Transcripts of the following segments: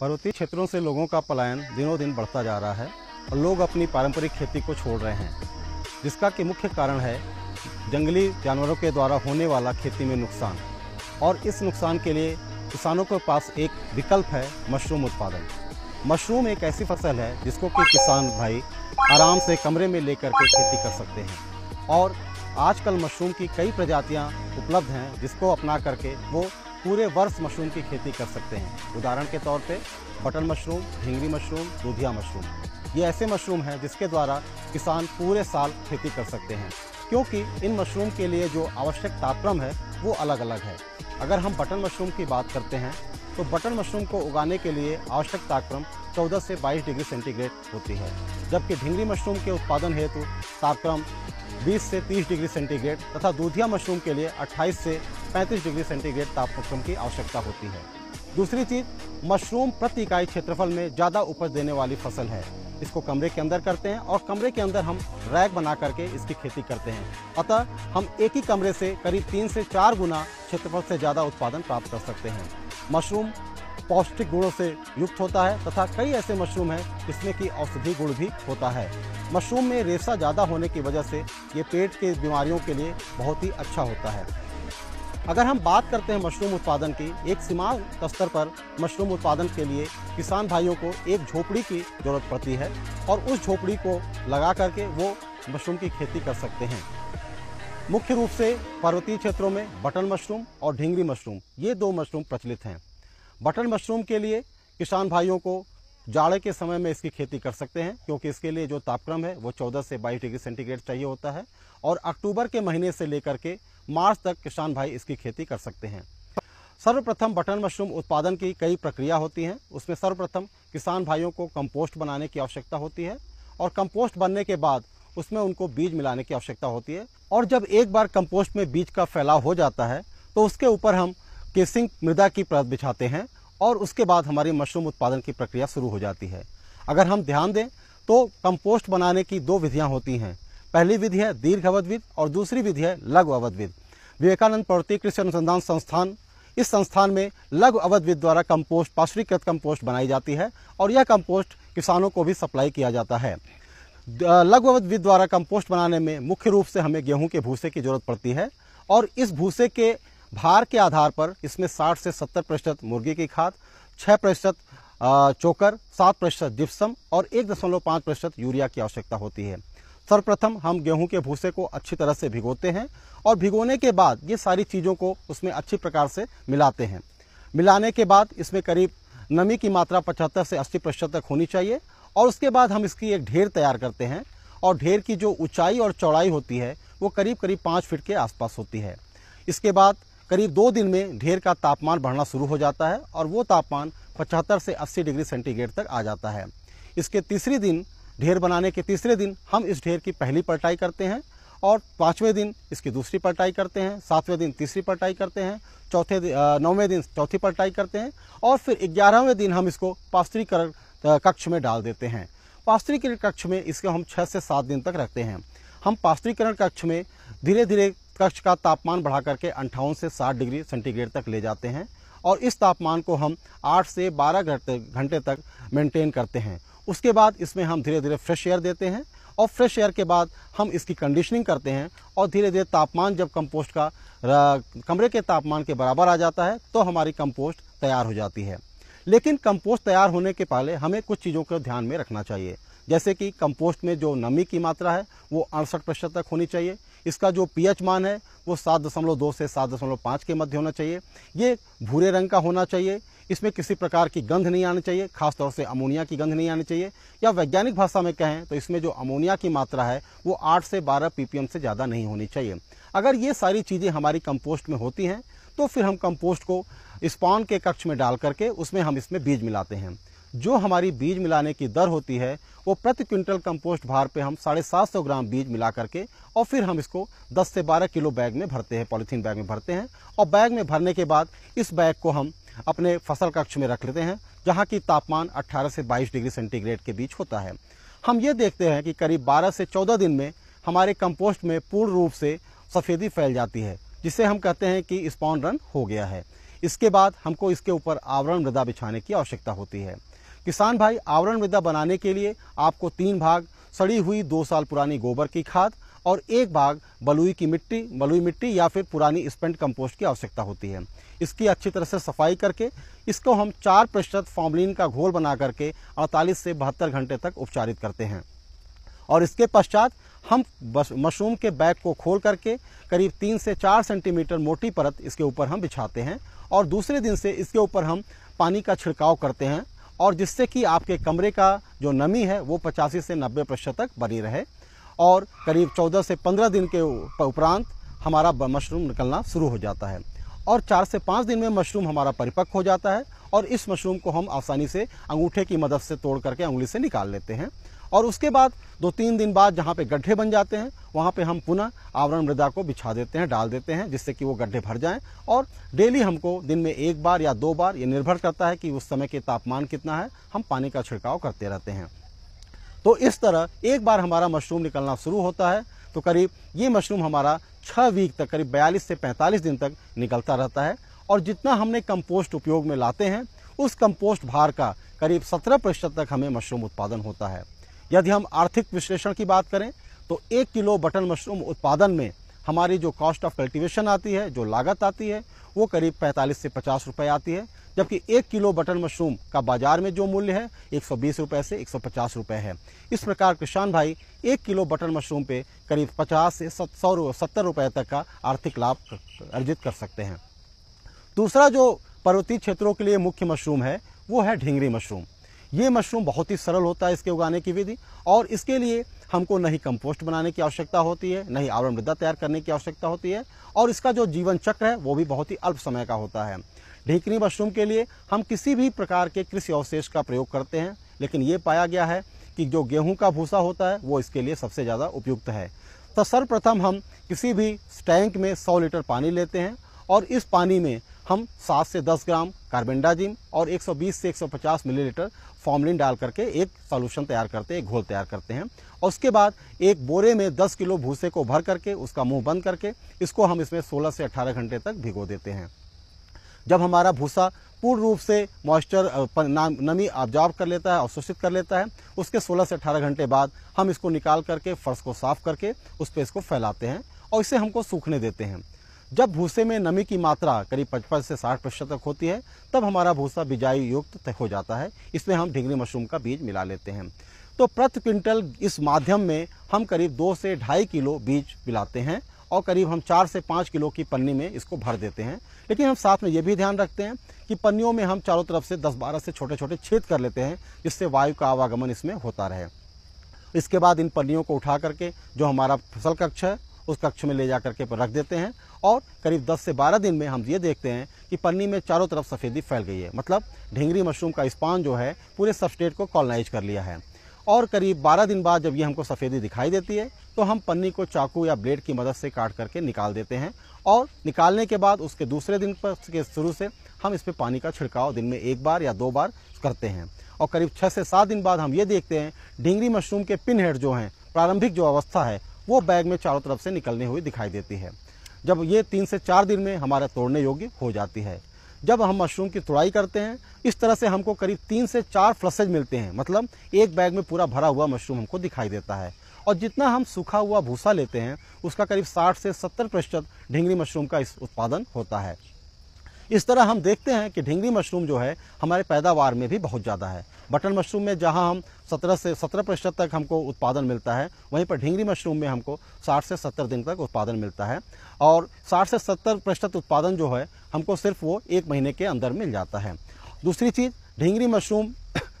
पर्वतीय क्षेत्रों से लोगों का पलायन दिनों दिन बढ़ता जा रहा है और लोग अपनी पारंपरिक खेती को छोड़ रहे हैं जिसका कि मुख्य कारण है जंगली जानवरों के द्वारा होने वाला खेती में नुकसान और इस नुकसान के लिए किसानों के पास एक विकल्प है मशरूम उत्पादन मशरूम एक ऐसी फसल है जिसको कि किसान भाई आराम से कमरे में लेकर के खेती कर सकते हैं और आजकल मशरूम की कई प्रजातियां उपलब्ध हैं जिसको अपना करके वो पूरे वर्ष मशरूम की खेती कर सकते हैं उदाहरण के तौर पे बटन मशरूम ढींगरी मशरूम दूधिया मशरूम ये ऐसे मशरूम हैं जिसके द्वारा किसान पूरे साल खेती कर सकते हैं क्योंकि इन मशरूम के लिए जो आवश्यक तापक्रम है वो अलग अलग है अगर हम बटन मशरूम की बात करते हैं तो बटन मशरूम को उगाने के लिए आवश्यक तापक्रम 14 से 22 डिग्री सेंटीग्रेड होती है जबकि ढिंगरी मशरूम के उत्पादन हेतु तापक्रम 20 से 30 डिग्री सेंटीग्रेड तथा दूधिया मशरूम के लिए 28 से 35 डिग्री सेंटीग्रेड तापक्रम की आवश्यकता होती है दूसरी चीज मशरूम प्रति इकाई क्षेत्रफल में ज़्यादा उपज देने वाली फसल है इसको कमरे के अंदर करते हैं और कमरे के अंदर हम रैक बना करके इसकी खेती करते हैं अतः हम एक ही कमरे से करीब तीन से चार गुना क्षेत्रफल से ज़्यादा उत्पादन प्राप्त कर सकते हैं मशरूम पौष्टिक गुणों से युक्त होता है तथा कई ऐसे मशरूम हैं जिसमें कि औषधि गुण भी होता है मशरूम में रेशा ज़्यादा होने की वजह से ये पेट के बीमारियों के लिए बहुत ही अच्छा होता है अगर हम बात करते हैं मशरूम उत्पादन की एक सीमांत स्तर पर मशरूम उत्पादन के लिए किसान भाइयों को एक झोपड़ी की ज़रूरत पड़ती है और उस झोपड़ी को लगा करके वो मशरूम की खेती कर सकते हैं मुख्य रूप से पर्वतीय क्षेत्रों में बटन मशरूम और ढींगरी मशरूम ये दो मशरूम प्रचलित हैं बटन मशरूम के लिए किसान भाइयों को जाड़े के समय में इसकी खेती कर सकते हैं क्योंकि इसके लिए जो तापक्रम है वो 14 से 22 डिग्री सेंटीग्रेड चाहिए होता है और अक्टूबर के महीने से लेकर के मार्च तक किसान भाई इसकी खेती कर सकते हैं सर्वप्रथम बटन मशरूम उत्पादन की कई प्रक्रिया होती हैं उसमें सर्वप्रथम किसान भाइयों को कंपोस्ट बनाने की आवश्यकता होती है और कंपोस्ट बनने के बाद उसमें उनको बीज मिलाने की आवश्यकता होती है और जब एक बार कंपोस्ट में बीज का फैलाव हो जाता है तो उसके ऊपर हम केसिंग मृदा की परत बिछाते हैं और उसके बाद हमारी मशरूम उत्पादन की प्रक्रिया शुरू हो जाती है अगर हम ध्यान दें तो कंपोस्ट बनाने की दो विधियाँ होती हैं पहली विधि है दीर्घ अवध और दूसरी विधि है लघु अवध विवेकानंद प्रवृत्ति कृषि अनुसंधान संस्थान इस संस्थान में लघु अवध द्वारा कंपोस्ट पाश्चरीकृत कंपोस्ट बनाई जाती है और यह कंपोस्ट किसानों को भी सप्लाई किया जाता है लघुवत विद द्वारा कंपोस्ट बनाने में मुख्य रूप से हमें गेहूं के भूसे की जरूरत पड़ती है और इस भूसे के भार के आधार पर इसमें 60 से 70 प्रतिशत मुर्गी की खाद 6 प्रतिशत चोकर 7 प्रतिशत जिप्सम और एक दशमलव पाँच प्रतिशत यूरिया की आवश्यकता होती है सर्वप्रथम हम गेहूं के भूसे को अच्छी तरह से भिगोते हैं और भिगोने के बाद ये सारी चीज़ों को उसमें अच्छी प्रकार से मिलाते हैं मिलाने के बाद इसमें करीब नमी की मात्रा 75 से 80 प्रतिशत तक होनी चाहिए और उसके बाद हम इसकी एक ढेर तैयार करते हैं और ढेर की जो ऊंचाई और चौड़ाई होती है वो करीब करीब पाँच फीट के आसपास होती है इसके बाद करीब दो दिन में ढेर का तापमान बढ़ना शुरू हो जाता है और वो तापमान पचहत्तर से अस्सी डिग्री सेंटीग्रेड तक आ जाता है इसके तीसरे दिन ढेर बनाने के तीसरे दिन हम इस ढेर की पहली पलटाई करते हैं और पाँचवें दिन इसकी दूसरी पलटाई करते हैं सातवें दिन तीसरी पलटाई करते हैं चौथे नौवें दिन चौथी पलटाई करते हैं और फिर ग्यारहवें दिन हम इसको पास्त्रीकरण कक्ष में डाल देते हैं पास्त्रीकरण कक्ष में इसको हम छः से सात दिन तक रखते हैं हम पास्त्रीकरण कक्ष में धीरे धीरे कक्ष का तापमान बढ़ा करके अंठावन से साठ डिग्री सेंटीग्रेड तक ले जाते हैं और इस तापमान को हम आठ से बारह घंटे तक मेंटेन करते हैं उसके बाद इसमें हम धीरे धीरे फ्रेश एयर देते हैं और फ्रेश एयर के बाद हम इसकी कंडीशनिंग करते हैं और धीरे धीरे तापमान जब कंपोस्ट का कमरे के तापमान के बराबर आ जाता है तो हमारी कंपोस्ट तैयार हो जाती है लेकिन कंपोस्ट तैयार होने के पहले हमें कुछ चीज़ों को ध्यान में रखना चाहिए जैसे कि कंपोस्ट में जो नमी की मात्रा है वो अड़सठ प्रतिशत तक होनी चाहिए इसका जो पीएच मान है वो सात दशमलव दो से सात दशमलव पाँच के मध्य होना चाहिए ये भूरे रंग का होना चाहिए इसमें किसी प्रकार की गंध नहीं आनी चाहिए खासतौर से अमोनिया की गंध नहीं आनी चाहिए या वैज्ञानिक भाषा में कहें तो इसमें जो अमोनिया की मात्रा है वो आठ से बारह पीपीएम से ज़्यादा नहीं होनी चाहिए अगर ये सारी चीज़ें हमारी कंपोस्ट में होती हैं तो फिर हम कंपोस्ट को स्पॉन के कक्ष में डाल करके उसमें हम इसमें बीज मिलाते हैं जो हमारी बीज मिलाने की दर होती है वो प्रति क्विंटल कंपोस्ट भार पे हम साढ़े सात सौ ग्राम बीज मिला करके और फिर हम इसको 10 से 12 किलो बैग में भरते हैं पॉलीथीन बैग में भरते हैं और बैग में भरने के बाद इस बैग को हम अपने फसल कक्ष में रख लेते हैं जहाँ की तापमान अट्ठारह से बाईस डिग्री सेंटीग्रेड के बीच होता है हम ये देखते हैं कि करीब बारह से चौदह दिन में हमारे कंपोस्ट में पूर्ण रूप से सफ़ेदी फैल जाती है जिसे हम कहते हैं कि स्पॉन रन हो गया है इसके बाद हमको इसके ऊपर आवरण मृदा बिछाने की आवश्यकता होती है किसान भाई आवरण मृदा बनाने के लिए आपको तीन भाग सड़ी हुई दो साल पुरानी गोबर की खाद और एक भाग बलुई की मिट्टी बलुई मिट्टी या फिर पुरानी स्पेंट कंपोस्ट की आवश्यकता होती है इसकी अच्छी तरह से सफाई करके इसको हम चार प्रतिशत फॉर्मलिन का घोल बना करके अड़तालीस से बहत्तर घंटे तक उपचारित करते हैं और इसके पश्चात हम मशरूम के बैग को खोल करके करीब तीन से चार सेंटीमीटर मोटी परत इसके ऊपर हम बिछाते हैं और दूसरे दिन से इसके ऊपर हम पानी का छिड़काव करते हैं और जिससे कि आपके कमरे का जो नमी है वो पचासी से नब्बे प्रतिशत तक बनी रहे और करीब चौदह से पंद्रह दिन के उपरांत हमारा मशरूम निकलना शुरू हो जाता है और चार से पाँच दिन में मशरूम हमारा परिपक्व हो जाता है और इस मशरूम को हम आसानी से अंगूठे की मदद से तोड़ करके उंगली से निकाल लेते हैं और उसके बाद दो तीन दिन बाद जहाँ पे गड्ढे बन जाते हैं वहाँ पे हम पुनः आवरण मृदा को बिछा देते हैं डाल देते हैं जिससे कि वो गड्ढे भर जाएं और डेली हमको दिन में एक बार या दो बार ये निर्भर करता है कि उस समय के तापमान कितना है हम पानी का छिड़काव करते रहते हैं तो इस तरह एक बार हमारा मशरूम निकलना शुरू होता है तो करीब ये मशरूम हमारा छः वीक तक करीब बयालीस से पैंतालीस दिन तक निकलता रहता है और जितना हमने कंपोस्ट उपयोग में लाते हैं उस कंपोस्ट भार का करीब सत्रह प्रतिशत तक हमें मशरूम उत्पादन होता है यदि हम आर्थिक विश्लेषण की बात करें तो एक किलो बटन मशरूम उत्पादन में हमारी जो कॉस्ट ऑफ कल्टीवेशन आती है जो लागत आती है वो करीब 45 से 50 रुपए आती है जबकि एक किलो बटन मशरूम का बाजार में जो मूल्य है 120 रुपए से 150 रुपए है इस प्रकार किसान भाई एक किलो बटन मशरूम पे करीब 50 से सौ सत्तर रुपये तक का आर्थिक लाभ अर्जित कर सकते हैं दूसरा जो पर्वतीय क्षेत्रों के लिए मुख्य मशरूम है वो है ढींगरी मशरूम ये मशरूम बहुत ही सरल होता है इसके उगाने की विधि और इसके लिए हमको नहीं कंपोस्ट बनाने की आवश्यकता होती है नहीं आवरण मृदा तैयार करने की आवश्यकता होती है और इसका जो जीवन चक्र है वो भी बहुत ही अल्प समय का होता है ढीकनी मशरूम के लिए हम किसी भी प्रकार के कृषि अवशेष का प्रयोग करते हैं लेकिन ये पाया गया है कि जो गेहूं का भूसा होता है वो इसके लिए सबसे ज़्यादा उपयुक्त है तो सर्वप्रथम हम किसी भी टैंक में 100 लीटर पानी लेते हैं और इस पानी में हम 7 से 10 ग्राम कार्बेंडाजिम और 120 से 150 मिलीलीटर फॉर्मलिन डाल करके एक सॉल्यूशन तैयार करते हैं एक घोल तैयार करते हैं और उसके बाद एक बोरे में 10 किलो भूसे को भर करके उसका मुंह बंद करके इसको हम इसमें 16 से 18 घंटे तक भिगो देते हैं जब हमारा भूसा पूर्ण रूप से मॉइस्चर नमी ऑब्जॉर्व कर लेता है अवशोषित कर लेता है उसके सोलह से अठारह घंटे बाद हम इसको निकाल करके फर्श को साफ करके उस पर इसको फैलाते हैं और इसे हमको सूखने देते हैं जब भूसे में नमी की मात्रा करीब पचपन से साठ प्रतिशत तक होती है तब हमारा भूसा बिजाई युक्त हो जाता है इसमें हम ढिंगरी मशरूम का बीज मिला लेते हैं तो प्रति क्विंटल इस माध्यम में हम करीब दो से ढाई किलो बीज मिलाते हैं और करीब हम चार से पाँच किलो की पन्नी में इसको भर देते हैं लेकिन हम साथ में ये भी ध्यान रखते हैं कि पन्नियों में हम चारों तरफ से दस बारह से छोटे छोटे छेद कर लेते हैं जिससे वायु का आवागमन इसमें होता रहे इसके बाद इन पन्नियों को उठा करके जो हमारा फसल कक्ष है उस कक्ष में ले जा करके रख देते हैं और करीब 10 से 12 दिन में हम ये देखते हैं कि पन्नी में चारों तरफ सफ़ेदी फैल गई है मतलब ढेंगरी मशरूम का स्पान जो है पूरे सबस्टेट को कॉलनाइज कर लिया है और करीब 12 दिन बाद जब ये हमको सफ़ेदी दिखाई देती है तो हम पन्नी को चाकू या ब्लेड की मदद से काट करके निकाल देते हैं और निकालने के बाद उसके दूसरे दिन पर के शुरू से हम इस पर पानी का छिड़काव दिन में एक बार या दो बार करते हैं और करीब छः से सात दिन बाद हम ये देखते हैं ढींगरी मशरूम के पिन हेड जो हैं प्रारंभिक जो अवस्था है वो बैग में चारों तरफ से निकलने हुई दिखाई देती है जब ये तीन से चार दिन में हमारे तोड़ने योग्य हो जाती है जब हम मशरूम की तुड़ाई करते हैं इस तरह से हमको करीब तीन से चार फ्लसेज मिलते हैं मतलब एक बैग में पूरा भरा हुआ मशरूम हमको दिखाई देता है और जितना हम सूखा हुआ भूसा लेते हैं उसका करीब 60 से 70 प्रतिशत ढेंगरी मशरूम का इस उत्पादन होता है इस तरह हम देखते हैं कि ढिंगरी मशरूम जो है हमारे पैदावार में भी बहुत ज़्यादा है बटन मशरूम में जहां हम 17 से 17 प्रतिशत तक हमको उत्पादन मिलता है वहीं पर ढिंगरी मशरूम में हमको 60 से 70 दिन तक उत्पादन मिलता है और 60 से 70 प्रतिशत उत्पादन जो है हमको सिर्फ वो एक महीने के अंदर मिल जाता है दूसरी चीज़ ढिंगरी मशरूम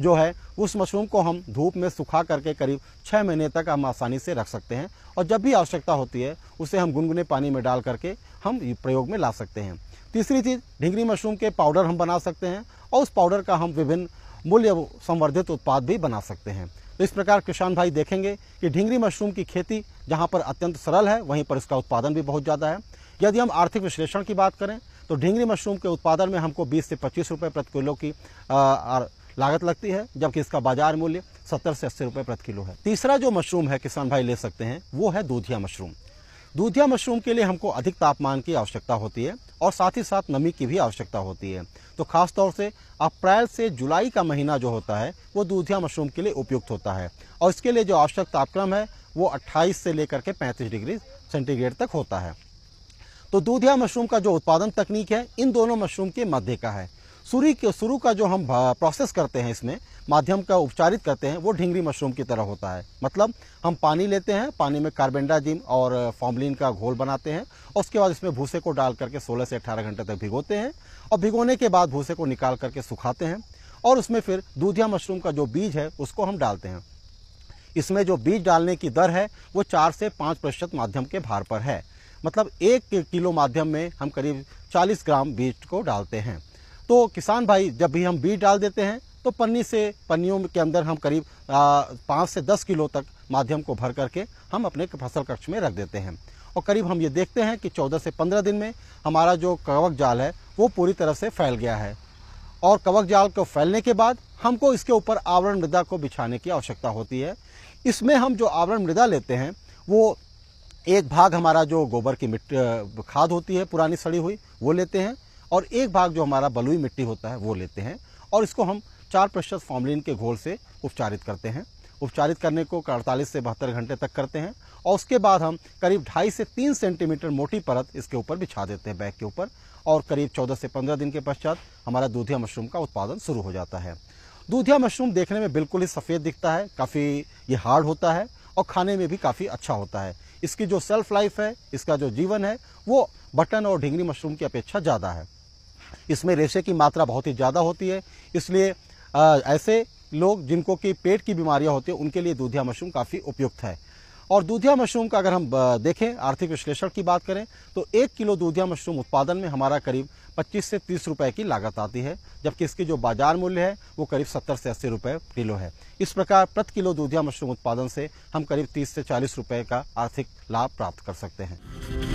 जो है उस मशरूम को हम धूप में सुखा करके करीब छः महीने तक हम आसानी से रख सकते हैं और जब भी आवश्यकता होती है उसे हम गुनगुने पानी में डाल करके हम प्रयोग में ला सकते हैं तीसरी चीज़ ढिंगरी मशरूम के पाउडर हम बना सकते हैं और उस पाउडर का हम विभिन्न मूल्य संवर्धित उत्पाद भी बना सकते हैं तो इस प्रकार किसान भाई देखेंगे कि ढिंगरी मशरूम की खेती जहाँ पर अत्यंत सरल है वहीं पर इसका उत्पादन भी बहुत ज़्यादा है यदि हम आर्थिक विश्लेषण की बात करें तो ढिंगरी मशरूम के उत्पादन में हमको 20 से 25 रुपए प्रति किलो की लागत लगती है जबकि इसका बाजार मूल्य सत्तर से अस्सी रुपये प्रति किलो है तीसरा जो मशरूम है किसान भाई ले सकते हैं वो है दूधिया मशरूम दूधिया मशरूम के लिए हमको अधिक तापमान की आवश्यकता होती है और साथ ही साथ नमी की भी आवश्यकता होती है तो खास तौर से अप्रैल से जुलाई का महीना जो होता है वो दूधिया मशरूम के लिए उपयुक्त होता है और इसके लिए जो आवश्यक तापक्रम है वो 28 से लेकर के 35 डिग्री सेंटीग्रेड तक होता है तो दूधिया मशरूम का जो उत्पादन तकनीक है इन दोनों मशरूम के मध्य का है सूरी के शुरू का जो हम प्रोसेस करते हैं इसमें माध्यम का उपचारित करते हैं वो ढिंगरी मशरूम की तरह होता है मतलब हम पानी लेते हैं पानी में कार्बेंडाजिम और फॉर्मलिन का घोल बनाते हैं और उसके बाद इसमें भूसे को डाल करके 16 से 18 घंटे तक भिगोते हैं और भिगोने के बाद भूसे को निकाल करके सुखाते हैं और उसमें फिर दूधिया मशरूम का जो बीज है उसको हम डालते हैं इसमें जो बीज डालने की दर है वो चार से पाँच प्रतिशत माध्यम के भार पर है मतलब एक किलो माध्यम में हम करीब चालीस ग्राम बीज को डालते हैं तो किसान भाई जब भी हम बीज डाल देते हैं तो पन्नी से पन्नियों के अंदर हम करीब पाँच से दस किलो तक माध्यम को भर करके हम अपने फसल कक्ष में रख देते हैं और करीब हम ये देखते हैं कि 14 से 15 दिन में हमारा जो कवक जाल है वो पूरी तरह से फैल गया है और कवक जाल को फैलने के बाद हमको इसके ऊपर आवरण मृदा को बिछाने की आवश्यकता होती है इसमें हम जो आवरण मृदा लेते हैं वो एक भाग हमारा जो गोबर की मिट्टी खाद होती है पुरानी सड़ी हुई वो लेते हैं और एक भाग जो हमारा बलुई मिट्टी होता है वो लेते हैं और इसको हम चार प्रतिशत फॉर्मलिन के घोल से उपचारित करते हैं उपचारित करने को अड़तालीस से बहत्तर घंटे तक करते हैं और उसके बाद हम करीब ढाई से तीन सेंटीमीटर मोटी परत इसके ऊपर बिछा देते हैं बैग के ऊपर और करीब चौदह से पंद्रह दिन के पश्चात हमारा दूधिया मशरूम का उत्पादन शुरू हो जाता है दूधिया मशरूम देखने में बिल्कुल ही सफ़ेद दिखता है काफ़ी ये हार्ड होता है और खाने में भी काफ़ी अच्छा होता है इसकी जो सेल्फ लाइफ है इसका जो जीवन है वो बटन और ढिंगनी मशरूम की अपेक्षा ज़्यादा है इसमें रेशे की मात्रा बहुत ही ज़्यादा होती है इसलिए ऐसे लोग जिनको कि पेट की बीमारियां होती है उनके लिए दूधिया मशरूम काफ़ी उपयुक्त है और दूधिया मशरूम का अगर हम देखें आर्थिक विश्लेषण की बात करें तो एक किलो दूधिया मशरूम उत्पादन में हमारा करीब 25 से 30 रुपए की लागत आती है जबकि इसकी जो बाजार मूल्य है वो करीब 70 से 80 रुपए किलो है इस प्रकार प्रति किलो दूधिया मशरूम उत्पादन से हम करीब 30 से 40 रुपए का आर्थिक लाभ प्राप्त कर सकते हैं